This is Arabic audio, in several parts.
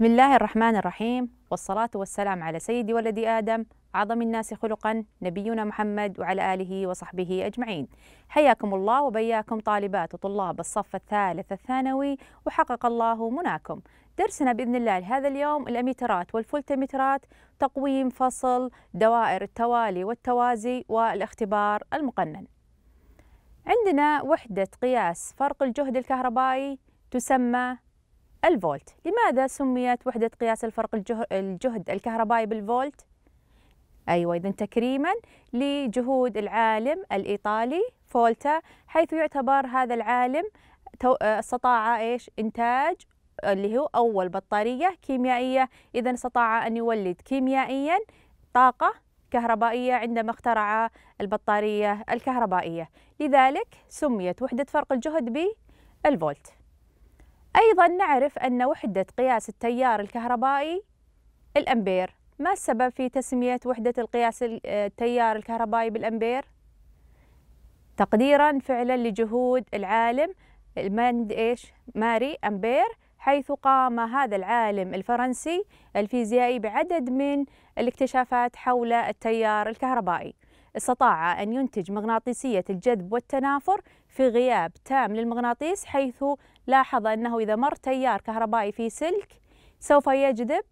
بسم الله الرحمن الرحيم والصلاة والسلام على سيدي ولد آدم أعظم الناس خلقا نبينا محمد وعلى آله وصحبه أجمعين حياكم الله وبياكم طالبات وطلاب الصف الثالث الثانوي وحقق الله مناكم درسنا بإذن الله لهذا اليوم الأميترات والفولتميترات تقويم فصل دوائر التوالي والتوازي والاختبار المقنن عندنا وحدة قياس فرق الجهد الكهربائي تسمى الفولت لماذا سميت وحدة قياس الفرق الجهد الكهربائي بالفولت؟ أيوة إذن تكريما لجهود العالم الإيطالي فولتا حيث يعتبر هذا العالم آه، استطاع إيش إنتاج آه، اللي هو أول بطارية كيميائية إذا استطاع أن يولد كيميائيا طاقة كهربائية عندما اخترع البطارية الكهربائية لذلك سميت وحدة فرق الجهد بالفولت أيضا نعرف أن وحدة قياس التيار الكهربائي الأمبير ما السبب في تسمية وحدة القياس التيار الكهربائي بالأمبير؟ تقديرا فعلا لجهود العالم المند إيش؟ ماري أمبير حيث قام هذا العالم الفرنسي الفيزيائي بعدد من الاكتشافات حول التيار الكهربائي استطاع أن ينتج مغناطيسية الجذب والتنافر في غياب تام للمغناطيس حيث لاحظ أنه إذا مر تيار كهربائي في سلك سوف يجذب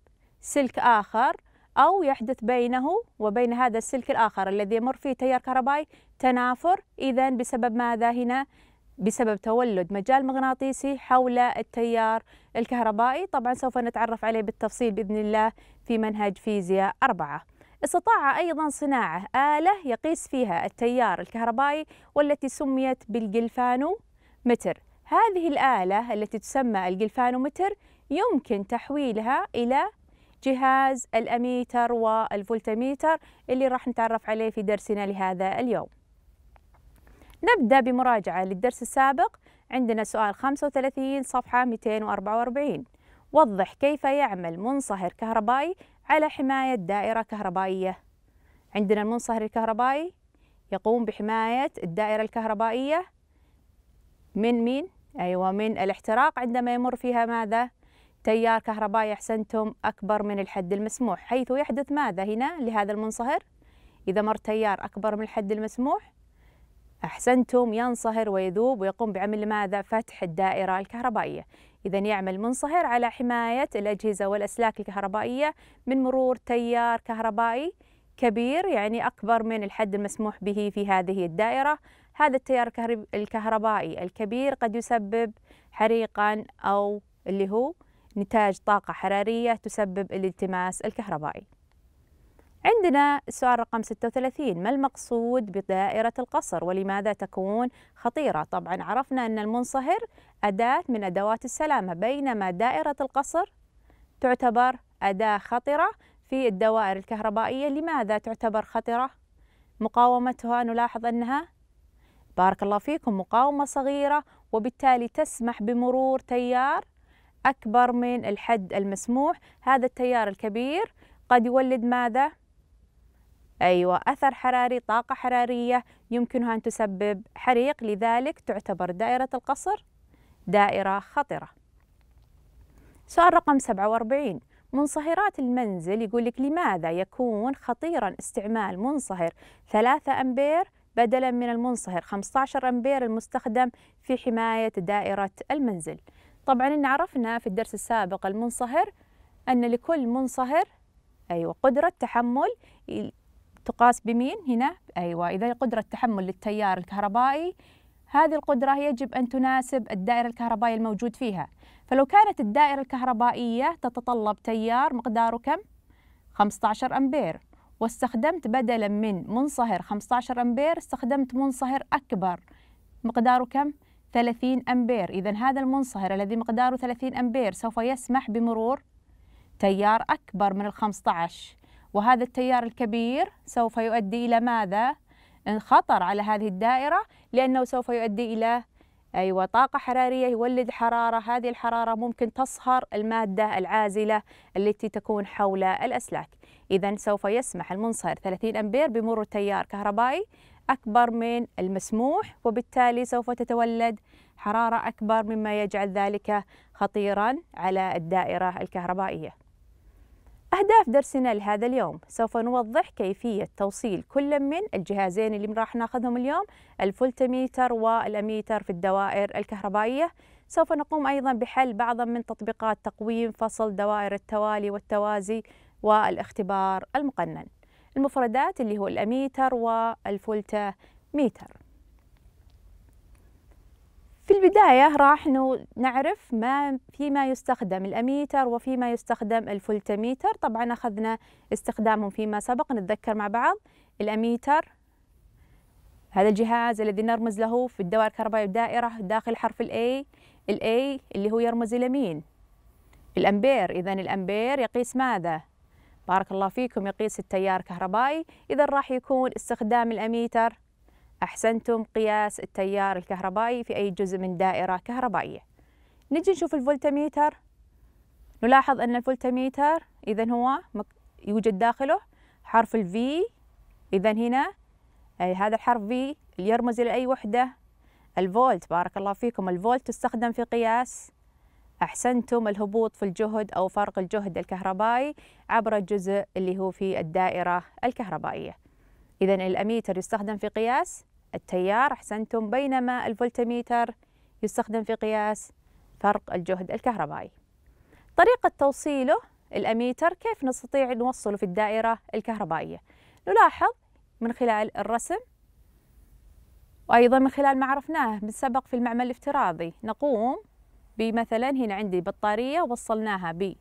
سلك آخر أو يحدث بينه وبين هذا السلك الآخر الذي يمر فيه تيار كهربائي تنافر إذا بسبب ماذا هنا؟ بسبب تولد مجال مغناطيسي حول التيار الكهربائي طبعا سوف نتعرف عليه بالتفصيل بإذن الله في منهج فيزياء أربعة استطاع أيضا صناعة آلة يقيس فيها التيار الكهربائي والتي سميت بالجلفانو متر هذه الآلة التي تسمى الجلفانومتر يمكن تحويلها إلى جهاز الأميتر والفولتميتر اللي راح نتعرف عليه في درسنا لهذا اليوم نبدأ بمراجعة للدرس السابق عندنا سؤال 35 صفحة 244 وضح كيف يعمل منصهر كهربائي على حماية دائرة كهربائية عندنا المنصهر الكهربائي يقوم بحماية الدائرة الكهربائية من مين؟ أيوة من الاحتراق عندما يمر فيها ماذا؟ تيار كهربائي أحسنتم أكبر من الحد المسموح حيث يحدث ماذا هنا لهذا المنصهر؟ إذا مر تيار أكبر من الحد المسموح أحسنتم ينصهر ويذوب ويقوم بعمل ماذا؟ فتح الدائرة الكهربائية إذا يعمل منصهر على حماية الأجهزة والأسلاك الكهربائية من مرور تيار كهربائي كبير يعني أكبر من الحد المسموح به في هذه الدائرة هذا التيار الكهربائي الكبير قد يسبب حريقا أو اللي هو نتاج طاقة حرارية تسبب الالتماس الكهربائي عندنا السؤال رقم 36 ما المقصود بدائرة القصر ولماذا تكون خطيرة؟ طبعا عرفنا أن المنصهر أداة من أدوات السلامة بينما دائرة القصر تعتبر أداة خطرة في الدوائر الكهربائية لماذا تعتبر خطرة؟ مقاومتها نلاحظ أنها بارك الله فيكم مقاومة صغيرة وبالتالي تسمح بمرور تيار أكبر من الحد المسموح هذا التيار الكبير قد يولد ماذا؟ أيوة أثر حراري طاقة حرارية يمكنها أن تسبب حريق لذلك تعتبر دائرة القصر دائرة خطرة سؤال رقم 47 منصهرات المنزل يقول لك لماذا يكون خطيرا استعمال منصهر 3 أمبير بدلا من المنصهر 15 أمبير المستخدم في حماية دائرة المنزل طبعا إن عرفنا في الدرس السابق المنصهر أن لكل منصهر أيوة قدرة تحمل تقاس بمين هنا أيوة إذا قدرة تحمل للتيار الكهربائي هذه القدرة يجب أن تناسب الدائرة الكهربائية الموجود فيها فلو كانت الدائرة الكهربائية تتطلب تيار مقداره كم؟ 15 أمبير واستخدمت بدلا من منصهر 15 أمبير استخدمت منصهر أكبر مقداره كم؟ 30 أمبير إذا هذا المنصهر الذي مقداره 30 أمبير سوف يسمح بمرور تيار أكبر من ال 15 وهذا التيار الكبير سوف يؤدي إلى ماذا؟ خطر على هذه الدائرة لأنه سوف يؤدي إلى أيوة طاقة حرارية يولد حرارة هذه الحرارة ممكن تصهر المادة العازلة التي تكون حول الأسلاك إذا سوف يسمح المنصهر 30 أمبير بمرور تيار كهربائي أكبر من المسموح وبالتالي سوف تتولد حرارة أكبر مما يجعل ذلك خطيرا على الدائرة الكهربائية أهداف درسنا لهذا اليوم سوف نوضح كيفية توصيل كل من الجهازين اللي راح ناخذهم اليوم الفولتميتر والأميتر في الدوائر الكهربائية سوف نقوم أيضا بحل بعضا من تطبيقات تقويم فصل دوائر التوالي والتوازي والاختبار المقنن المفردات اللي هو الأميتر والفولتميتر في البداية راح نعرف ما فيما يستخدم الأميتر وفيما يستخدم الفولتميتر طبعا أخذنا استخدامهم فيما سبق نتذكر مع بعض الأميتر هذا الجهاز الذي نرمز له في الدوائر الكهربائية الدائرة داخل حرف الـ A الـ A اللي هو يرمز إلى مين الأمبير إذا الأمبير يقيس ماذا؟ بارك الله فيكم يقيس التيار الكهربائي إذا راح يكون استخدام الأميتر أحسنتم قياس التيار الكهربائي في أي جزء من دائرة كهربائية نجي نشوف الفولتميتر نلاحظ أن الفولتميتر إذا هو يوجد داخله حرف الفي إذا هنا هذا الحرف في يرمز إلى أي وحدة الفولت بارك الله فيكم الفولت تستخدم في قياس أحسنتم الهبوط في الجهد أو فرق الجهد الكهربائي عبر الجزء اللي هو في الدائرة الكهربائية إذا الأميتر يستخدم في قياس التيار أحسنتم بينما الفولتميتر يستخدم في قياس فرق الجهد الكهربائي طريقة توصيله الأميتر كيف نستطيع نوصله في الدائرة الكهربائية نلاحظ من خلال الرسم وأيضا من خلال ما عرفناه من سبق في المعمل الافتراضي نقوم بمثلا هنا عندي بطارية وصلناها ب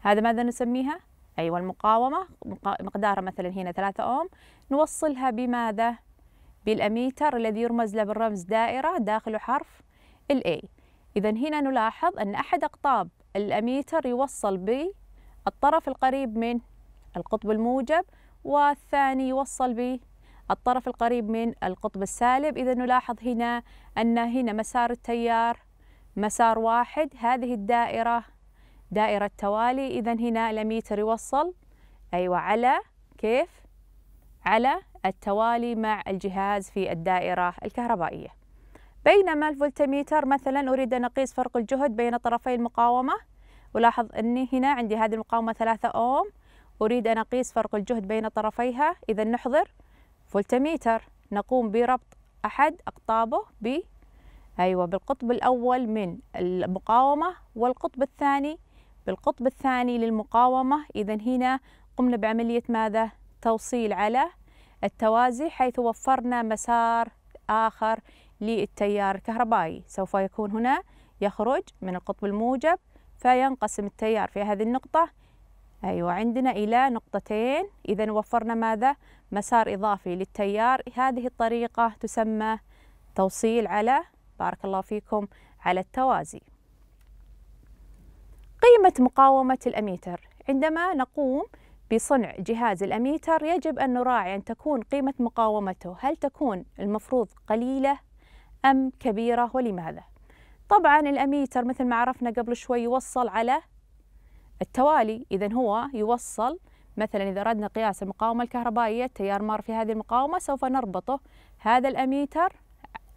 هذا ماذا نسميها؟ أيوة المقاومة مقدارها مثلا هنا 3 أوم نوصلها بماذا؟ بالأميتر الذي يرمز له بالرمز دائرة داخله حرف الـ A إذا هنا نلاحظ أن أحد أقطاب الأميتر يوصل بالطرف القريب من القطب الموجب والثاني يوصل به الطرف القريب من القطب السالب إذا نلاحظ هنا أن هنا مسار التيار مسار واحد هذه الدائرة دائرة توالي إذا هنا الأميتر يوصل أيوة على كيف على التوالي مع الجهاز في الدائرة الكهربائية بينما الفولتميتر مثلا أريد أن أقيس فرق الجهد بين طرفي المقاومة ولاحظ أني هنا عندي هذه المقاومة 3 أوم أريد أن أقيس فرق الجهد بين طرفيها إذا نحضر فولتميتر نقوم بربط أحد أقطابه ب أيوة بالقطب الأول من المقاومة والقطب الثاني بالقطب الثاني للمقاومة إذا هنا قمنا بعملية ماذا؟ توصيل على التوازي حيث وفرنا مسار آخر للتيار الكهربائي سوف يكون هنا يخرج من القطب الموجب فينقسم التيار في هذه النقطة أيوة عندنا إلى نقطتين إذا وفرنا ماذا؟ مسار إضافي للتيار هذه الطريقة تسمى توصيل على بارك الله فيكم على التوازي قيمة مقاومة الأميتر عندما نقوم بصنع جهاز الأميتر يجب أن نراعي أن تكون قيمة مقاومته هل تكون المفروض قليلة أم كبيرة ولماذا؟ طبعا الأميتر مثل ما عرفنا قبل شوي يوصل على التوالي إذا هو يوصل مثلا إذا أردنا قياس المقاومة الكهربائية التيار مار في هذه المقاومة سوف نربطه هذا الأميتر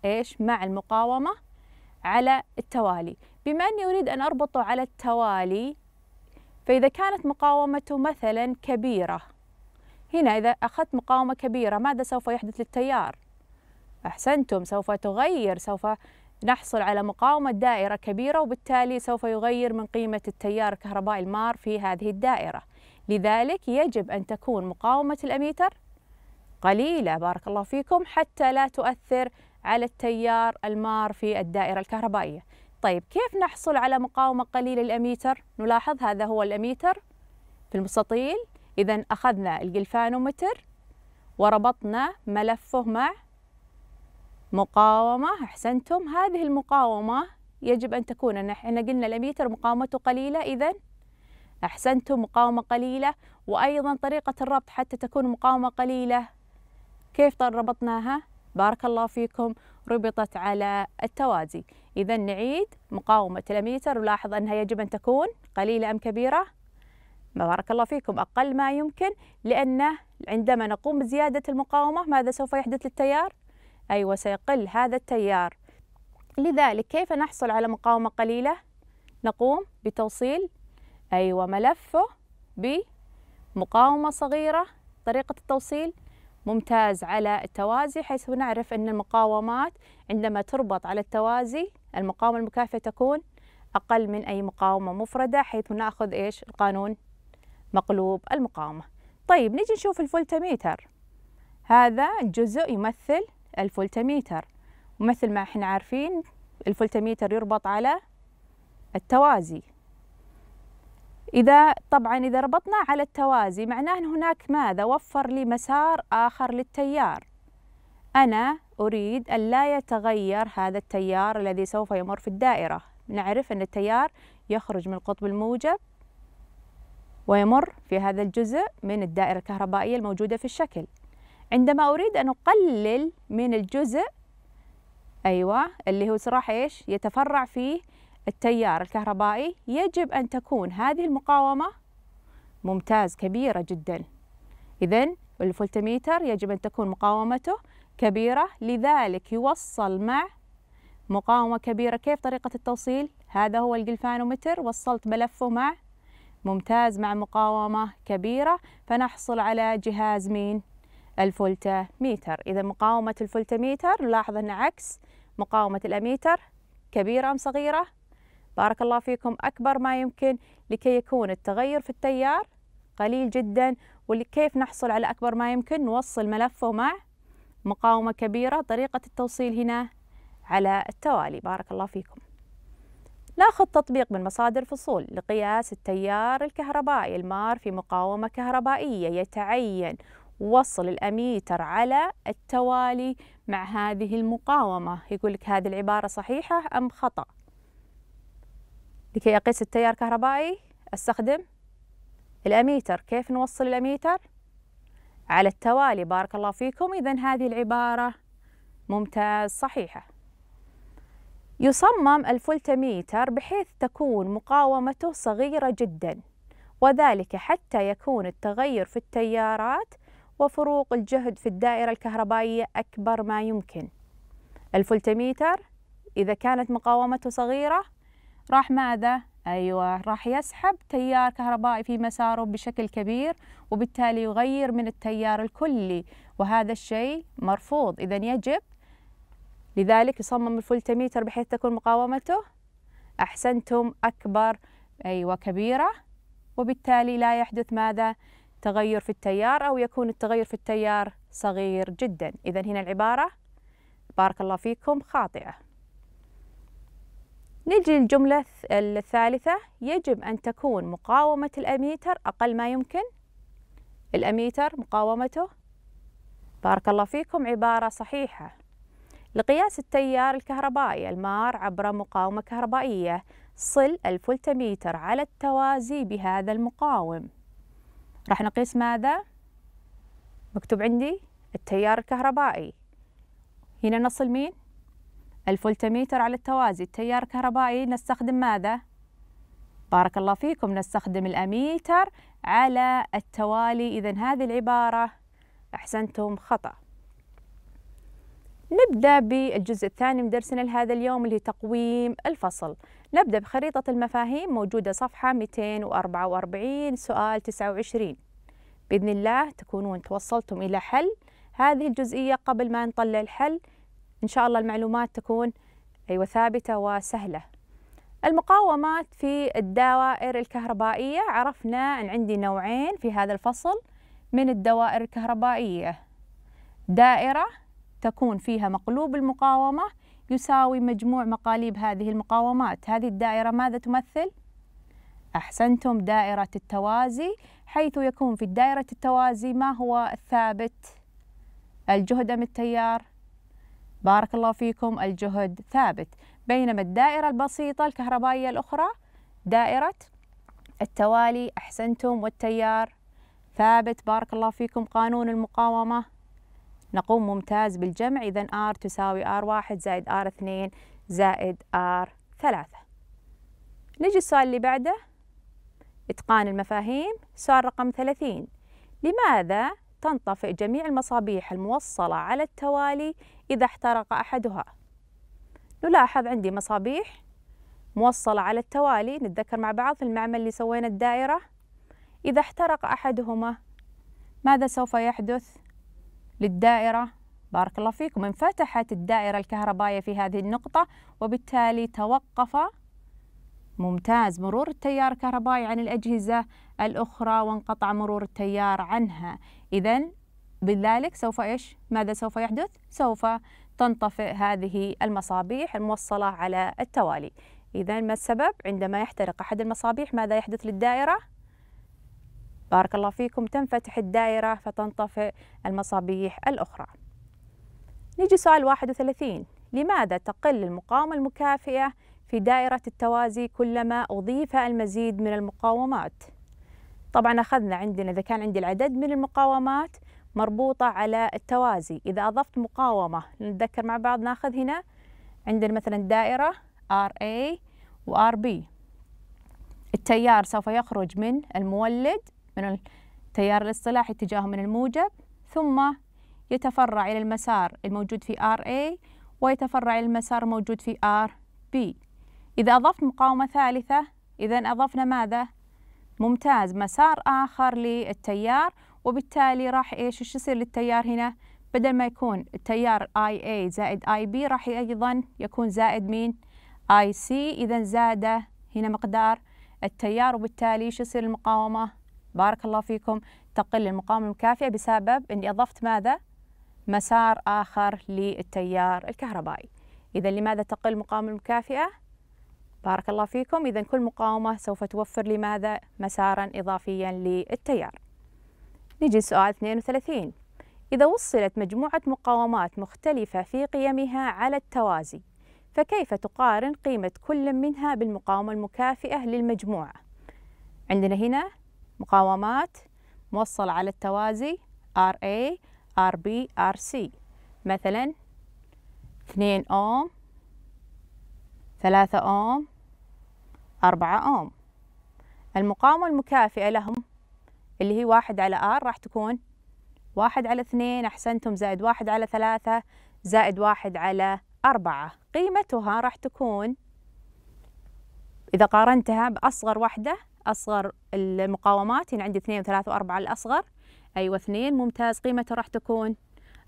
إيش مع المقاومة على التوالي بما أني أريد أن أربطه على التوالي فإذا كانت مقاومته مثلا كبيرة هنا إذا أخذت مقاومة كبيرة ماذا سوف يحدث للتيار؟ أحسنتم سوف تغير سوف نحصل على مقاومة دائرة كبيرة وبالتالي سوف يغير من قيمة التيار الكهربائي المار في هذه الدائرة لذلك يجب أن تكون مقاومة الأميتر قليلة بارك الله فيكم حتى لا تؤثر على التيار المار في الدائرة الكهربائية طيب كيف نحصل على مقاومة قليلة للأميتر؟ نلاحظ هذا هو الأميتر في المستطيل إذا أخذنا الجلفانومتر وربطنا ملفه مع مقاومة أحسنتم هذه المقاومة يجب أن تكون احنا قلنا الأميتر مقاومته قليلة إذا أحسنتم مقاومة قليلة وأيضا طريقة الربط حتى تكون مقاومة قليلة كيف ربطناها؟ بارك الله فيكم ربطت على التوازي إذا نعيد مقاومة الأميتر ولاحظ أنها يجب أن تكون قليلة أم كبيرة بارك الله فيكم أقل ما يمكن لأنه عندما نقوم بزيادة المقاومة ماذا سوف يحدث للتيار؟ أيوة سيقل هذا التيار لذلك كيف نحصل على مقاومة قليلة؟ نقوم بتوصيل أيوة ملفه بمقاومة صغيرة طريقة التوصيل ممتاز على التوازي حيث نعرف أن المقاومات عندما تربط على التوازي المقاومة المكافئة تكون أقل من أي مقاومة مفردة حيث ناخذ إيش القانون مقلوب المقاومة طيب نجي نشوف الفولتميتر هذا الجزء يمثل الفولتميتر ومثل ما احنا عارفين الفولتميتر يربط على التوازي إذا طبعا إذا ربطنا على التوازي معناه أن هناك ماذا وفر لي مسار آخر للتيار أنا أريد أن لا يتغير هذا التيار الذي سوف يمر في الدائرة نعرف أن التيار يخرج من القطب الموجب ويمر في هذا الجزء من الدائرة الكهربائية الموجودة في الشكل عندما أريد أن أقلل من الجزء أيوة اللي هو صراحة إيش يتفرع فيه التيار الكهربائي يجب أن تكون هذه المقاومة ممتاز كبيرة جدا إذا الفولتميتر يجب أن تكون مقاومته كبيرة لذلك يوصل مع مقاومة كبيرة كيف طريقة التوصيل؟ هذا هو الجلفانومتر وصلت ملفه مع ممتاز مع مقاومة كبيرة فنحصل على جهاز مين؟ الفولتميتر إذا مقاومة الفولتميتر نلاحظ أن عكس مقاومة الأميتر كبيرة أم صغيرة؟ بارك الله فيكم أكبر ما يمكن لكي يكون التغير في التيار قليل جدا ولكيف نحصل على أكبر ما يمكن نوصل ملفه مع مقاومة كبيرة طريقة التوصيل هنا على التوالي بارك الله فيكم ناخذ تطبيق من مصادر فصول لقياس التيار الكهربائي المار في مقاومة كهربائية يتعين وصل الأميتر على التوالي مع هذه المقاومة يقول لك هذه العبارة صحيحة أم خطأ لكي أقيس التيار الكهربائي أستخدم الأميتر كيف نوصل الأميتر على التوالي بارك الله فيكم إذا هذه العبارة ممتاز صحيحة يصمم الفولتميتر بحيث تكون مقاومته صغيرة جدا وذلك حتى يكون التغير في التيارات وفروق الجهد في الدائرة الكهربائية أكبر ما يمكن الفولتميتر إذا كانت مقاومته صغيرة راح ماذا ايوه راح يسحب تيار كهربائي في مساره بشكل كبير وبالتالي يغير من التيار الكلي وهذا الشيء مرفوض اذا يجب لذلك يصمم الفولتميتر بحيث تكون مقاومته احسنتم اكبر ايوه كبيره وبالتالي لا يحدث ماذا تغير في التيار او يكون التغير في التيار صغير جدا اذا هنا العباره بارك الله فيكم خاطئه نجي للجملة الثالثة يجب أن تكون مقاومة الأميتر أقل ما يمكن الأميتر مقاومته بارك الله فيكم عبارة صحيحة لقياس التيار الكهربائي المار عبر مقاومة كهربائية صل الفولتميتر على التوازي بهذا المقاوم راح نقيس ماذا؟ مكتوب عندي التيار الكهربائي هنا نصل مين؟ الفولتميتر على التوازي التيار الكهربائي نستخدم ماذا؟ بارك الله فيكم نستخدم الأميتر على التوالي إذا هذه العبارة أحسنتم خطأ نبدأ بالجزء الثاني من درسنا لهذا اليوم اللي تقويم الفصل نبدأ بخريطة المفاهيم موجودة صفحة 244 سؤال 29 بإذن الله تكونون توصلتم إلى حل هذه الجزئية قبل ما نطلع الحل إن شاء الله المعلومات تكون أيوة ثابتة وسهلة المقاومات في الدوائر الكهربائية عرفنا أن عندي نوعين في هذا الفصل من الدوائر الكهربائية دائرة تكون فيها مقلوب المقاومة يساوي مجموع مقاليب هذه المقاومات هذه الدائرة ماذا تمثل؟ أحسنتم دائرة التوازي حيث يكون في دائرة التوازي ما هو الثابت؟ الجهد أم التيار؟ بارك الله فيكم الجهد ثابت بينما الدائرة البسيطة الكهربائية الأخرى دائرة التوالي أحسنتم والتيار ثابت بارك الله فيكم قانون المقاومة نقوم ممتاز بالجمع إذا R تساوي R1 زائد R2 زائد R3 نجي السؤال اللي بعده إتقان المفاهيم سؤال رقم 30 لماذا تنطفئ جميع المصابيح الموصلة على التوالي إذا احترق أحدها نلاحظ عندي مصابيح موصلة على التوالي نتذكر مع بعض في المعمل اللي سوينا الدائرة إذا احترق أحدهما ماذا سوف يحدث للدائرة بارك الله فيكم انفتحت الدائرة الكهربائية في هذه النقطة وبالتالي توقف ممتاز مرور التيار الكهربائي عن الأجهزة الأخرى وانقطع مرور التيار عنها إذا بذلك سوف إيش ماذا سوف يحدث سوف تنطفئ هذه المصابيح الموصلة على التوالي إذا ما السبب عندما يحترق أحد المصابيح ماذا يحدث للدائرة بارك الله فيكم تنفتح الدائرة فتنطفئ المصابيح الأخرى نيجي سؤال 31 لماذا تقل المقاومة المكافئة في دائرة التوازي كلما أضيف المزيد من المقاومات؟ طبعا أخذنا عندنا إذا كان عندي العدد من المقاومات مربوطة على التوازي إذا أضفت مقاومة نتذكر مع بعض ناخذ هنا عندنا مثلا دائرة RA إيه و RB التيار سوف يخرج من المولد من التيار الاصطلاحي اتجاهه من الموجب ثم يتفرع إلى المسار الموجود في RA إيه ويتفرع إلى المسار الموجود في RB إذا أضفت مقاومة ثالثة إذا أضفنا ماذا؟ ممتاز مسار آخر للتيار وبالتالي راح إيش إيش يصير للتيار هنا بدل ما يكون التيار اي اي زائد اي بي راح ايضا يكون زائد مين اي سي اذا زاد هنا مقدار التيار وبالتالي إيش يصير المقاومه بارك الله فيكم تقل المقاومه الكافيه بسبب اني اضفت ماذا مسار اخر للتيار الكهربائي اذا لماذا تقل المقاومه الكافيه بارك الله فيكم إذا كل مقاومة سوف توفر لماذا مسارا إضافيا للتيار نجي لسؤال 32 إذا وصلت مجموعة مقاومات مختلفة في قيمها على التوازي فكيف تقارن قيمة كل منها بالمقاومة المكافئة للمجموعة عندنا هنا مقاومات موصلة على التوازي RA RB RC مثلا 2 أوم ثلاثة أوم أربعة أوم المقاومة المكافئة لهم اللي هي واحد على آر راح تكون واحد على اثنين أحسنتم زائد واحد على ثلاثة زائد واحد على أربعة قيمتها راح تكون إذا قارنتها بأصغر وحدة أصغر المقاومات هنا يعني عندي اثنين وثلاثة وأربعة الأصغر أيوة اثنين ممتاز قيمته راح تكون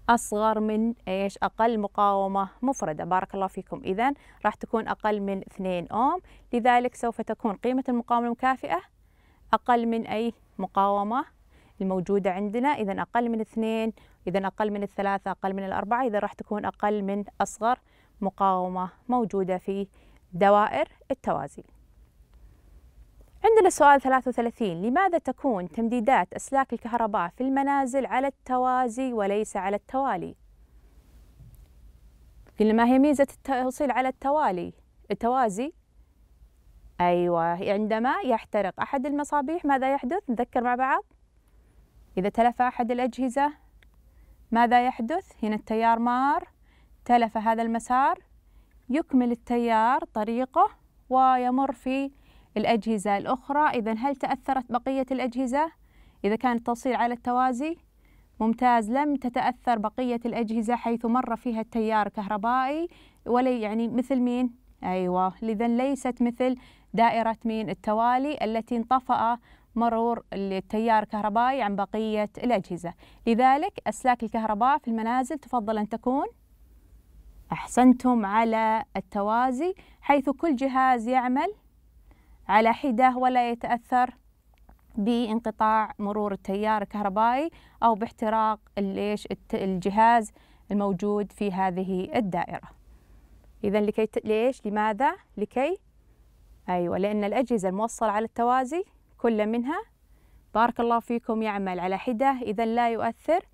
أصغر من إيش أقل مقاومة مفردة بارك الله فيكم إذا راح تكون أقل من 2 أوم لذلك سوف تكون قيمة المقاومة المكافئة أقل من أي مقاومة الموجودة عندنا إذا أقل من اثنين إذا أقل من الثلاثة أقل من الأربعة إذا راح تكون أقل من أصغر مقاومة موجودة في دوائر التوازي عندنا سؤال 33 لماذا تكون تمديدات أسلاك الكهرباء في المنازل على التوازي وليس على التوالي؟ قلنا ما هي ميزة التوصيل على التوالي التوازي أيوة عندما يحترق أحد المصابيح ماذا يحدث؟ نذكر مع بعض إذا تلف أحد الأجهزة ماذا يحدث؟ هنا التيار مار تلف هذا المسار يكمل التيار طريقه ويمر في الأجهزة الأخرى إذا هل تأثرت بقية الأجهزة إذا كان التوصيل على التوازي ممتاز لم تتأثر بقية الأجهزة حيث مر فيها التيار الكهربائي ولا يعني مثل مين أيوة لذا ليست مثل دائرة مين التوالي التي انطفأ مرور التيار الكهربائي عن بقية الأجهزة لذلك أسلاك الكهرباء في المنازل تفضل أن تكون أحسنتم على التوازي حيث كل جهاز يعمل على حده ولا يتأثر بانقطاع مرور التيار الكهربائي أو باحتراق الليش الجهاز الموجود في هذه الدائرة إذا لكي ت... ليش لماذا لكي أيوة لأن الأجهزة الموصلة على التوازي كل منها بارك الله فيكم يعمل على حدة إذا لا يؤثر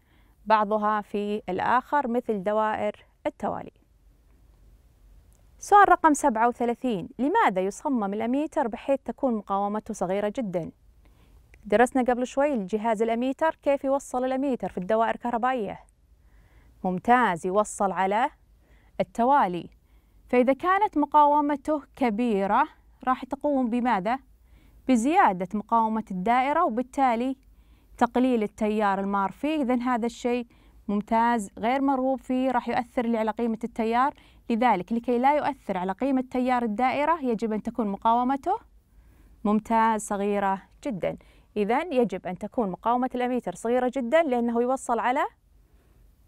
بعضها في الآخر مثل دوائر التوالي سؤال رقم 37 لماذا يصمم الأميتر بحيث تكون مقاومته صغيرة جدا؟ درسنا قبل شوي الجهاز الأميتر كيف يوصل الأميتر في الدوائر الكهربائية ممتاز يوصل على التوالي فإذا كانت مقاومته كبيرة راح تقوم بماذا؟ بزيادة مقاومة الدائرة وبالتالي تقليل التيار المار فيه إذن هذا الشيء ممتاز غير مرغوب فيه راح يؤثر لي على قيمة التيار لذلك لكي لا يؤثر على قيمة تيار الدائرة يجب أن تكون مقاومته ممتاز صغيرة جدا إذا يجب أن تكون مقاومة الأميتر صغيرة جدا لأنه يوصل على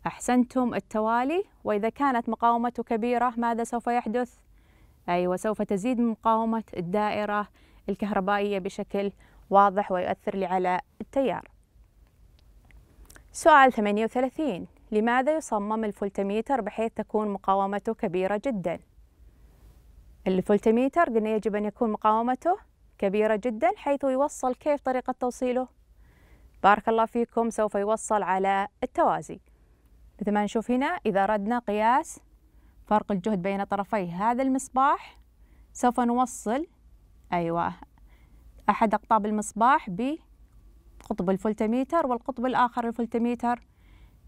أحسنتم التوالي وإذا كانت مقاومته كبيرة ماذا سوف يحدث؟ أيوة سوف تزيد من مقاومة الدائرة الكهربائية بشكل واضح ويؤثر لي على التيار سؤال 38 لماذا يصمم الفولتميتر بحيث تكون مقاومته كبيرة جدا؟ الفولتميتر قلنا يجب أن يكون مقاومته كبيرة جدا حيث يوصل كيف طريقة توصيله؟ بارك الله فيكم سوف يوصل على التوازي مثل ما نشوف هنا إذا أردنا قياس فرق الجهد بين طرفي هذا المصباح سوف نوصل أيوة أحد أقطاب المصباح بـ قطب الفولتميتر والقطب الآخر الفولتميتر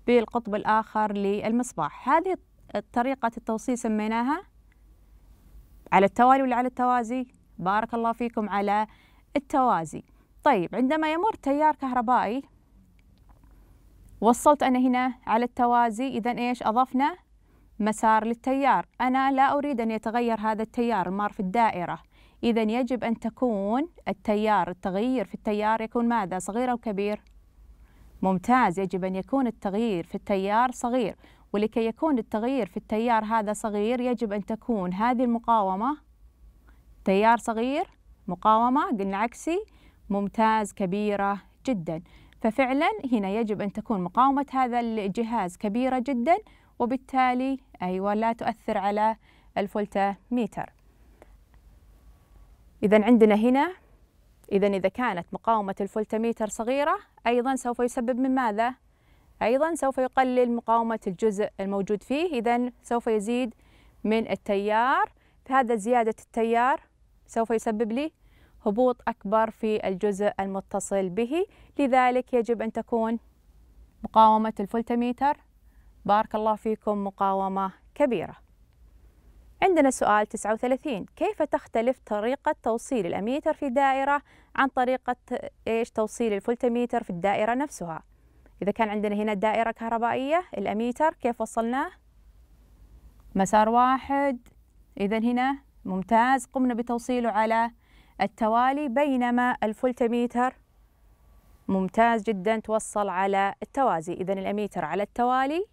بالقطب الآخر للمصباح هذه طريقة التوصيل سميناها على التوالي ولا على التوازي بارك الله فيكم على التوازي طيب عندما يمر تيار كهربائي وصلت أنا هنا على التوازي إذا إيش أضفنا مسار للتيار أنا لا أريد أن يتغير هذا التيار المار في الدائرة إذا يجب أن تكون التيار التغيير في التيار يكون ماذا صغير أو كبير؟ ممتاز يجب أن يكون التغيير في التيار صغير ولكي يكون التغيير في التيار هذا صغير يجب أن تكون هذه المقاومة تيار صغير مقاومة قلنا عكسي ممتاز كبيرة جدا ففعلا هنا يجب أن تكون مقاومة هذا الجهاز كبيرة جدا وبالتالي أيوة لا تؤثر على الفولتا ميتر إذا عندنا هنا إذا إذا كانت مقاومة الفولتميتر صغيرة أيضا سوف يسبب من ماذا؟ أيضا سوف يقلل مقاومة الجزء الموجود فيه إذا سوف يزيد من التيار فهذا زيادة التيار سوف يسبب لي هبوط أكبر في الجزء المتصل به لذلك يجب أن تكون مقاومة الفولتميتر بارك الله فيكم مقاومة كبيرة عندنا سؤال 39 كيف تختلف طريقة توصيل الأميتر في دائرة عن طريقة إيش توصيل الفولتميتر في الدائرة نفسها إذا كان عندنا هنا دائرة كهربائية الأميتر كيف وصلناه مسار واحد إذا هنا ممتاز قمنا بتوصيله على التوالي بينما الفولتميتر ممتاز جدا توصل على التوازي إذا الأميتر على التوالي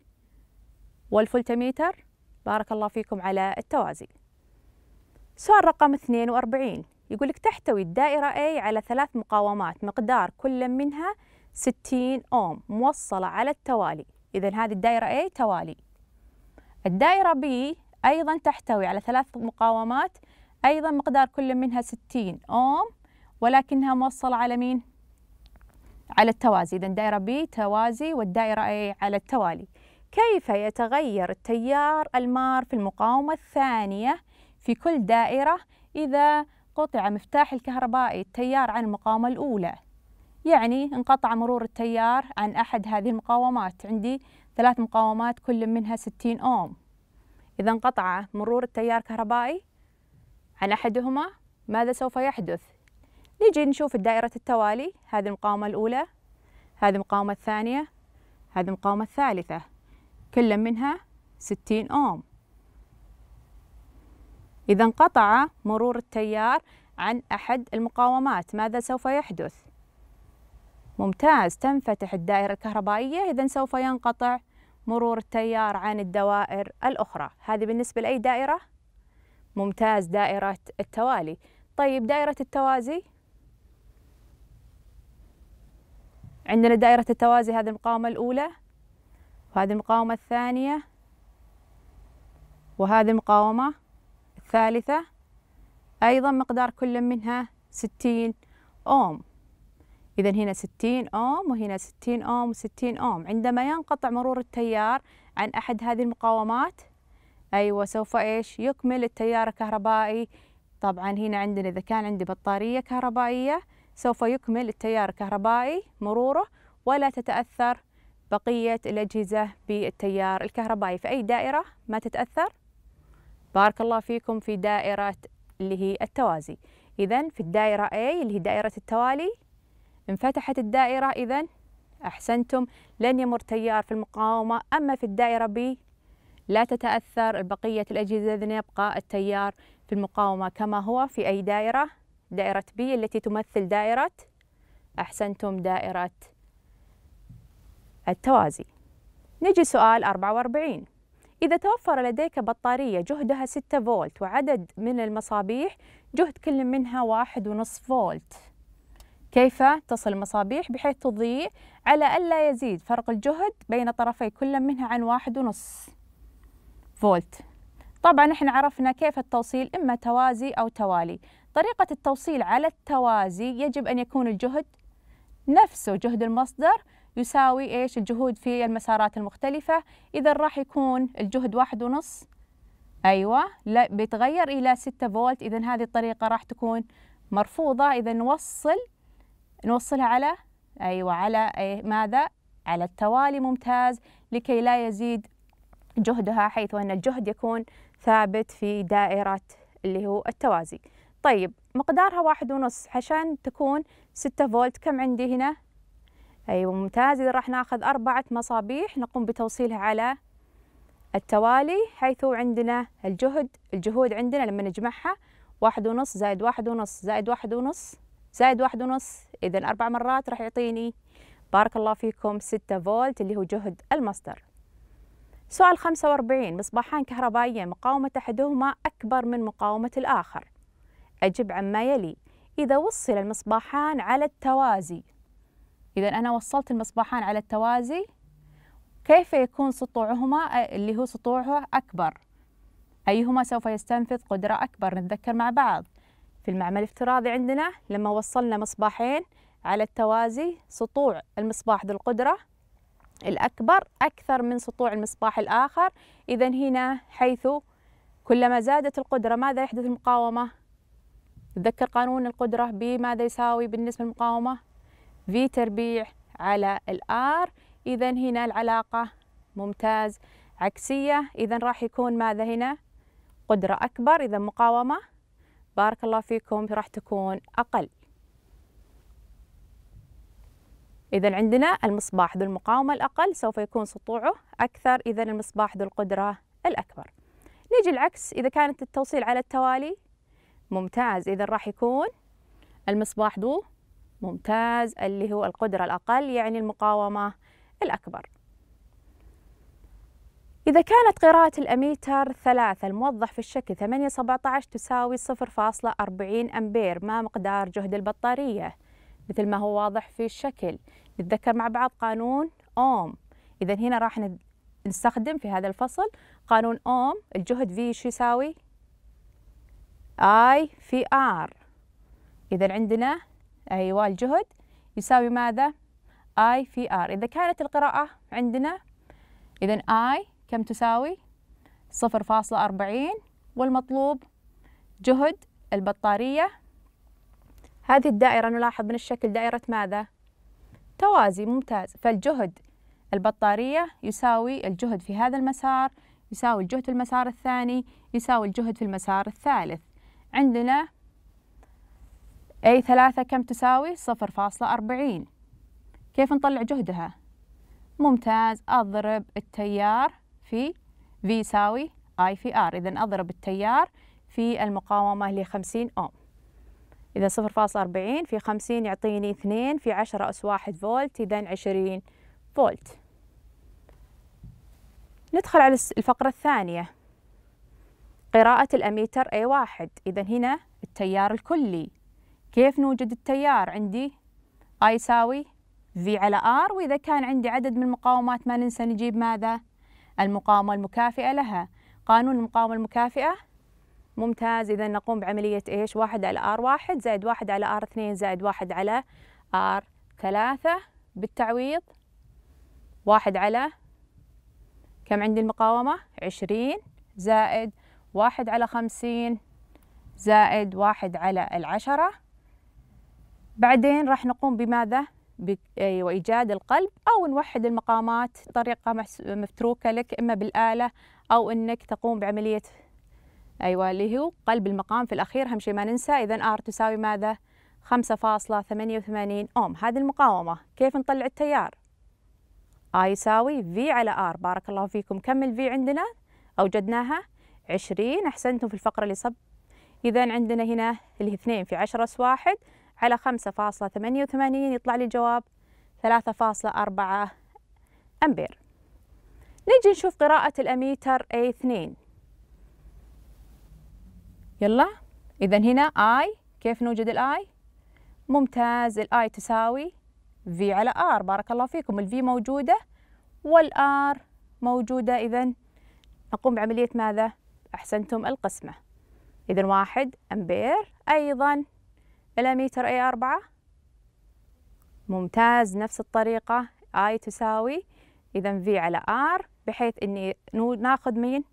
والفولتميتر بارك الله فيكم على التوازي سؤال رقم 42 يقول لك تحتوي الدائرة A على ثلاث مقاومات مقدار كل منها 60 أوم موصلة على التوالي إذا هذه الدائرة A توالي الدائرة B أيضا تحتوي على ثلاث مقاومات أيضا مقدار كل منها 60 أوم ولكنها موصلة على مين؟ على التوازي إذا الدائرة B توازي والدائرة A على التوالي كيف يتغير التيار المار في المقاومة الثانية في كل دائرة إذا قطع مفتاح الكهربائي التيار عن المقاومة الأولى يعني انقطع مرور التيار عن أحد هذه المقاومات عندي ثلاث مقاومات كل منها 60 أوم إذا انقطع مرور التيار الكهربائي عن أحدهما ماذا سوف يحدث؟ نجي نشوف الدائرة التوالي هذه المقاومة الأولى هذه المقاومة الثانية هذه المقاومة الثالثة كل منها 60 أوم إذا انقطع مرور التيار عن أحد المقاومات ماذا سوف يحدث؟ ممتاز تنفتح الدائرة الكهربائية إذا سوف ينقطع مرور التيار عن الدوائر الأخرى هذه بالنسبة لأي دائرة؟ ممتاز دائرة التوالي طيب دائرة التوازي عندنا دائرة التوازي هذه المقاومة الأولى وهذه المقاومة الثانية وهذه المقاومة الثالثة أيضا مقدار كل منها ستين أوم إذا هنا ستين أوم وهنا ستين أوم وستين أوم عندما ينقطع مرور التيار عن أحد هذه المقاومات أيوة سوف إيش يكمل التيار الكهربائي طبعا هنا عندنا إذا كان عندي بطارية كهربائية سوف يكمل التيار الكهربائي مروره ولا تتأثر بقية الأجهزة بالتيار الكهربائي في أي دائرة ما تتأثر بارك الله فيكم في دائرة اللي هي التوازي إذا في الدائرة A اللي هي دائرة التوالي انفتحت الدائرة إذا أحسنتم لن يمر تيار في المقاومة أما في الدائرة B لا تتأثر بقية الأجهزة إذن يبقى التيار في المقاومة كما هو في أي دائرة دائرة B التي تمثل دائرة أحسنتم دائرة التوازي نجي سؤال 44 إذا توفر لديك بطارية جهدها 6 فولت وعدد من المصابيح جهد كل منها 1.5 فولت كيف تصل المصابيح بحيث تضيء على ألا يزيد فرق الجهد بين طرفي كل منها عن واحد فولت طبعا احنا عرفنا كيف التوصيل إما توازي أو توالي طريقة التوصيل على التوازي يجب أن يكون الجهد نفسه جهد المصدر يساوي إيش الجهود في المسارات المختلفة إذا راح يكون الجهد واحد ونص أيوة لا بيتغير إلى ستة فولت إذا هذه الطريقة راح تكون مرفوضة إذا نوصل نوصلها على أيوة على إيه، ماذا على التوالي ممتاز لكي لا يزيد جهدها حيث أن الجهد يكون ثابت في دائرة اللي هو التوازي طيب مقدارها واحد ونص عشان تكون ستة فولت كم عندي هنا أيوة ممتاز إذا راح ناخذ أربعة مصابيح نقوم بتوصيلها على التوالي حيث عندنا الجهد الجهود عندنا لما نجمعها واحد ونص زائد واحد ونص زائد واحد ونص زائد واحد ونص إذا أربع مرات راح يعطيني بارك الله فيكم ستة فولت اللي هو جهد المصدر سؤال خمسة وأربعين مصباحان كهربائيين مقاومة أحدهما أكبر من مقاومة الآخر أجب عما يلي إذا وصل المصباحان على التوازي إذا أنا وصلت المصباحان على التوازي كيف يكون سطوعهما اللي هو سطوعه أكبر أيهما سوف يستنفذ قدرة أكبر نتذكر مع بعض في المعمل الافتراضي عندنا لما وصلنا مصباحين على التوازي سطوع المصباح ذو القدرة الأكبر أكثر من سطوع المصباح الآخر إذا هنا حيث كلما زادت القدرة ماذا يحدث المقاومة؟ تذكر قانون القدرة بماذا يساوي بالنسبة للمقاومة في تربيع على الآر إذا هنا العلاقة ممتاز عكسية إذا راح يكون ماذا هنا قدرة أكبر إذا مقاومة بارك الله فيكم راح تكون أقل إذا عندنا المصباح ذو المقاومة الأقل سوف يكون سطوعه أكثر إذا المصباح ذو القدرة الأكبر نيجي العكس إذا كانت التوصيل على التوالي ممتاز إذا راح يكون المصباح ذو ممتاز اللي هو القدرة الأقل يعني المقاومة الأكبر إذا كانت قراءة الأميتر ثلاثة الموضح في الشكل 817 تساوي 0.40 أمبير ما مقدار جهد البطارية مثل ما هو واضح في الشكل نتذكر مع بعض قانون أوم إذا هنا راح نستخدم في هذا الفصل قانون أوم الجهد في شو يساوي؟ I في R إذا عندنا أيوة الجهد يساوي ماذا؟ I في R إذا كانت القراءة عندنا إذا I كم تساوي؟ صفر فاصلة أربعين والمطلوب جهد البطارية هذه الدائرة نلاحظ من الشكل دائرة ماذا؟ توازي ممتاز فالجهد البطارية يساوي الجهد في هذا المسار يساوي الجهد في المسار الثاني يساوي الجهد في المسار الثالث عندنا أي ثلاثة كم تساوي؟ صفر فاصلة أربعين كيف نطلع جهدها؟ ممتاز أضرب التيار في V يساوي I في R إذا أضرب التيار في المقاومة اللي خمسين أوم إذا صفر فاصلة أربعين في خمسين يعطيني اثنين في عشرة أس واحد فولت إذا عشرين فولت ندخل على الفقرة الثانية قراءة الأميتر أي واحد إذا هنا التيار الكلي كيف نوجد التيار عندي I يساوي V على R وإذا كان عندي عدد من المقاومات ما ننسى نجيب ماذا المقاومة المكافئة لها قانون المقاومة المكافئة ممتاز إذا نقوم بعملية إيش واحد على R واحد زائد واحد على R اثنين زائد واحد على R ثلاثة بالتعويض واحد على كم عندي المقاومة عشرين زائد واحد على خمسين زائد واحد على العشرة بعدين راح نقوم بماذا؟ وإيجاد القلب أو نوحد المقامات طريقة متروكة لك إما بالآلة أو أنك تقوم بعملية أيوة اللي هو قلب المقام في الأخير أهم شيء ما ننسى إذا آر تساوي ماذا؟ 5.88 أوم هذه المقاومة كيف نطلع التيار؟ آي يساوي في على آر بارك الله فيكم كم V عندنا؟ أوجدناها 20 أحسنتم في الفقرة اللي صب إذا عندنا هنا اللي 2 في 10 أس واحد على 5.88 يطلع لي الجواب 3.4 أمبير نجي نشوف قراءة الأميتر A2 يلا إذا هنا I كيف نوجد الآي؟ ممتاز الآي تساوي V على R بارك الله فيكم V موجودة والآر موجودة إذا نقوم بعملية ماذا؟ أحسنتم القسمة إذا واحد أمبير أيضا إلى متر اي أربعة ممتاز نفس الطريقة اي تساوي إذا في على ار بحيث إني ناخذ مين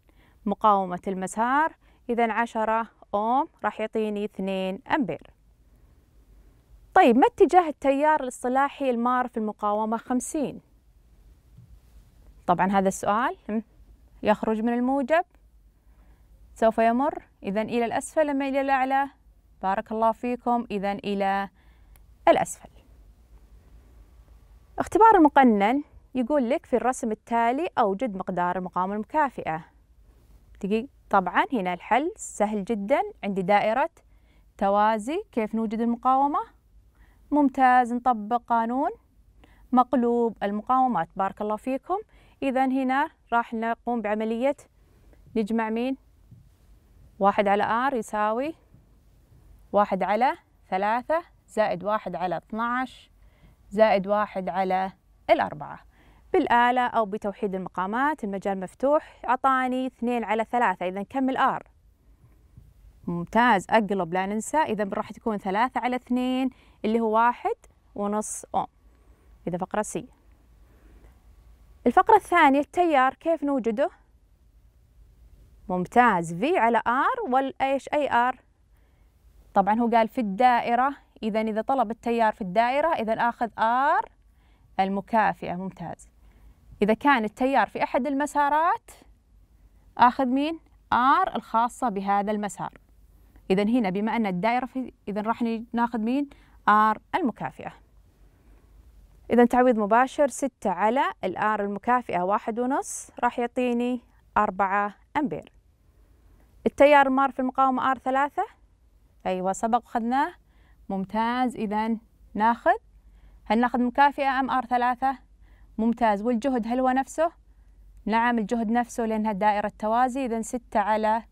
مقاومة المسار إذا عشرة أوم راح يعطيني اثنين أمبير طيب ما اتجاه التيار الاصطلاحي المار في المقاومة خمسين طبعا هذا السؤال يخرج من الموجب سوف يمر إذا إلى الأسفل أما إلى الأعلى بارك الله فيكم إذا إلى الأسفل اختبار المقنن يقول لك في الرسم التالي أوجد مقدار المقاومة المكافئة دقيق طبعا هنا الحل سهل جدا عندي دائرة توازي كيف نوجد المقاومة ممتاز نطبق قانون مقلوب المقاومات بارك الله فيكم إذا هنا راح نقوم بعملية نجمع مين واحد على R يساوي واحد على ثلاثة زائد واحد على 12 زائد واحد على الأربعة بالآلة أو بتوحيد المقامات المجال مفتوح أعطاني اثنين على ثلاثة إذا كم آر ممتاز أقلب لا ننسى إذا راح تكون ثلاثة على اثنين اللي هو واحد ونص أوم إذا فقرة سي الفقرة الثانية التيار كيف نوجده؟ ممتاز في على آر والإيش أي آر طبعا هو قال في الدائرة إذا إذا طلب التيار في الدائرة إذا آخذ R المكافئة ممتاز إذا كان التيار في أحد المسارات آخذ مين؟ R الخاصة بهذا المسار إذا هنا بما أن الدائرة في إذا راح ناخذ مين؟ R المكافئة إذا تعويض مباشر ستة على الآر المكافئة واحد ونص راح يعطيني أربعة أمبير التيار المار في المقاومة آر ثلاثة أيوة سبق اخذناه ممتاز إذا ناخذ هل ناخذ مكافئة أم آر ثلاثة؟ ممتاز والجهد هل هو نفسه؟ نعم الجهد نفسه لأنها دائرة توازي إذا ستة على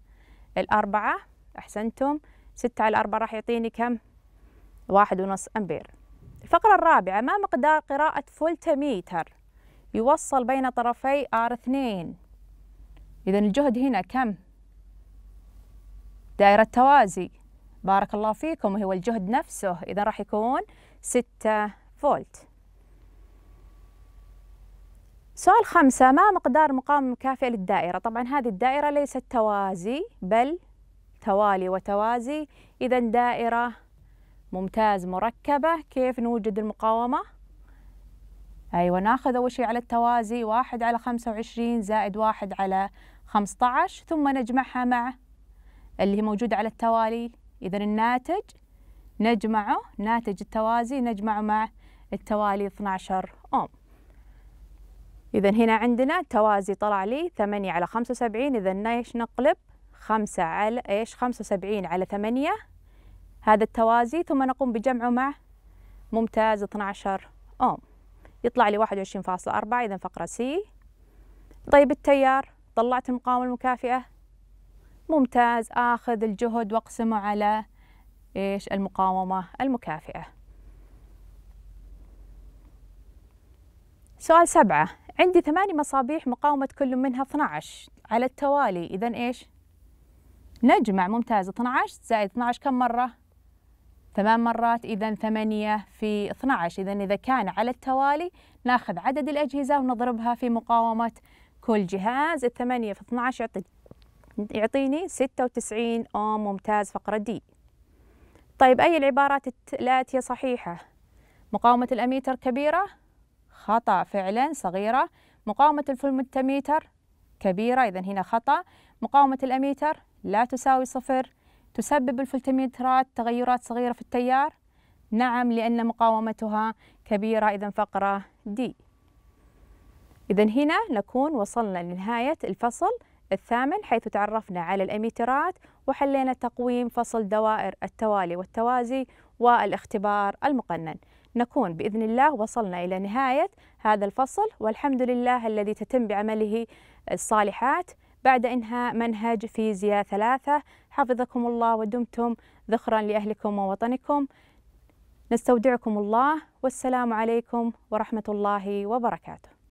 الأربعة أحسنتم ستة على الأربعة راح يعطيني كم؟ واحد ونص أمبير الفقرة الرابعة ما مقدار قراءة فولتميتر يوصل بين طرفي ار اثنين إذا الجهد هنا كم؟ دائرة توازي بارك الله فيكم هو الجهد نفسه إذا راح يكون 6 فولت سؤال خمسة ما مقدار مقام مكافئ للدائرة؟ طبعا هذه الدائرة ليست توازي بل توالي وتوازي إذا دائرة ممتاز مركبة كيف نوجد المقاومة؟ أيوة ناخذ أول شيء على التوازي واحد على خمسة وعشرين زائد واحد على خمسة عشر ثم نجمعها مع اللي موجود موجودة على التوالي إذا الناتج نجمعه ناتج التوازي نجمعه مع التوالي 12 أوم إذا هنا عندنا التوازي طلع لي 8 على 75 إذا إيش نقلب 5 على إيش 75 على 8 هذا التوازي ثم نقوم بجمعه مع ممتاز 12 أوم يطلع لي 21.4 إذا فقرة سي طيب التيار طلعت المقاومة المكافئة ممتاز آخذ الجهد واقسمه على إيش المقاومة المكافئة سؤال سبعة عندي ثماني مصابيح مقاومة كل منها 12 على التوالي إذا إيش نجمع ممتاز 12 زائد 12 كم مرة ثمان مرات إذا ثمانية في 12 إذا إذا كان على التوالي ناخذ عدد الأجهزة ونضربها في مقاومة كل جهاز الثمانية في 12 يعطي يعطيني 96 أوم ممتاز فقرة دي طيب أي العبارات الآتية صحيحة؟ مقاومة الأميتر كبيرة؟ خطأ فعلا صغيرة مقاومة الفولتميتر كبيرة إذا هنا خطأ مقاومة الأميتر لا تساوي صفر تسبب الفولتميترات تغيرات صغيرة في التيار نعم لأن مقاومتها كبيرة إذا فقرة دي إذا هنا نكون وصلنا لنهاية الفصل الثامن حيث تعرفنا على الأميترات وحلينا تقويم فصل دوائر التوالي والتوازي والاختبار المقنن نكون بإذن الله وصلنا إلى نهاية هذا الفصل والحمد لله الذي تتم بعمله الصالحات بعد إنهاء منهج فيزياء ثلاثة حفظكم الله ودمتم ذخرا لأهلكم ووطنكم نستودعكم الله والسلام عليكم ورحمة الله وبركاته